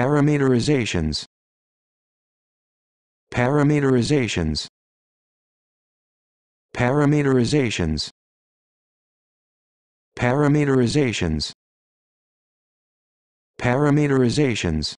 Parameterizations Parameterizations Parameterizations Parameterizations Parameterizations